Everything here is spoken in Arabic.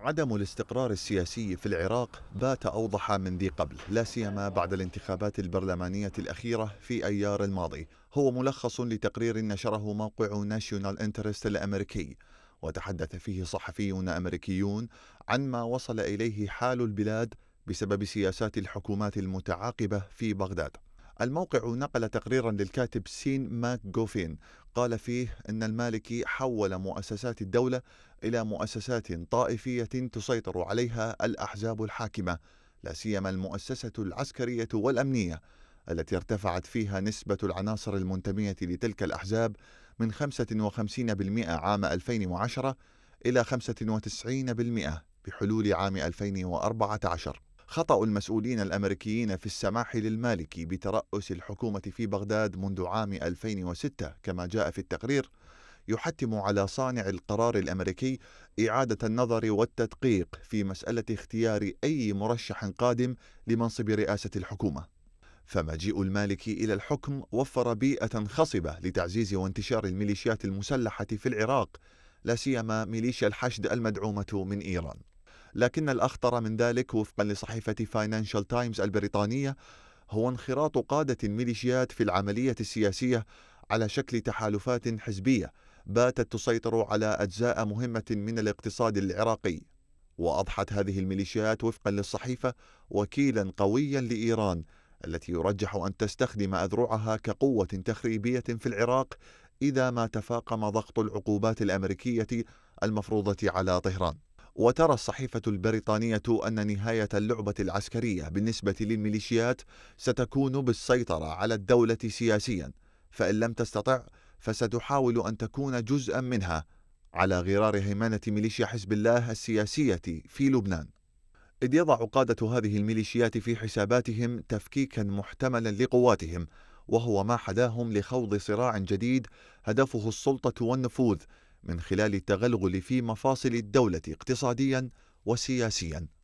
عدم الاستقرار السياسي في العراق بات أوضح من ذي قبل لا سيما بعد الانتخابات البرلمانية الأخيرة في أيار الماضي هو ملخص لتقرير نشره موقع ناشيونال انترست الأمريكي وتحدث فيه صحفيون أمريكيون عن ما وصل إليه حال البلاد بسبب سياسات الحكومات المتعاقبة في بغداد الموقع نقل تقريرا للكاتب سين ماك جوفين قال فيه أن المالكي حول مؤسسات الدولة إلى مؤسسات طائفية تسيطر عليها الأحزاب الحاكمة لا سيما المؤسسة العسكرية والأمنية التي ارتفعت فيها نسبة العناصر المنتمية لتلك الأحزاب من 55% عام 2010 إلى 95% بحلول عام 2014 خطأ المسؤولين الأمريكيين في السماح للمالكي بترأس الحكومة في بغداد منذ عام 2006 كما جاء في التقرير يحتم على صانع القرار الامريكي اعاده النظر والتدقيق في مساله اختيار اي مرشح قادم لمنصب رئاسه الحكومه. فمجيء المالكي الى الحكم وفر بيئه خصبه لتعزيز وانتشار الميليشيات المسلحه في العراق لا سيما ميليشيا الحشد المدعومه من ايران. لكن الأخطر من ذلك وفقا لصحيفة فاينانشال تايمز البريطانية هو انخراط قادة الميليشيات في العملية السياسية على شكل تحالفات حزبية باتت تسيطر على أجزاء مهمة من الاقتصاد العراقي وأضحت هذه الميليشيات وفقا للصحيفة وكيلا قويا لإيران التي يرجح أن تستخدم أذرعها كقوة تخريبية في العراق إذا ما تفاقم ضغط العقوبات الأمريكية المفروضة على طهران وترى الصحيفة البريطانية أن نهاية اللعبة العسكرية بالنسبة للميليشيات ستكون بالسيطرة على الدولة سياسيا فإن لم تستطع فستحاول أن تكون جزءا منها على غرار هيمنة ميليشيا حزب الله السياسية في لبنان إذ يضع قادة هذه الميليشيات في حساباتهم تفكيكا محتملا لقواتهم وهو ما حداهم لخوض صراع جديد هدفه السلطة والنفوذ من خلال التغلغل في مفاصل الدولة اقتصاديا وسياسيا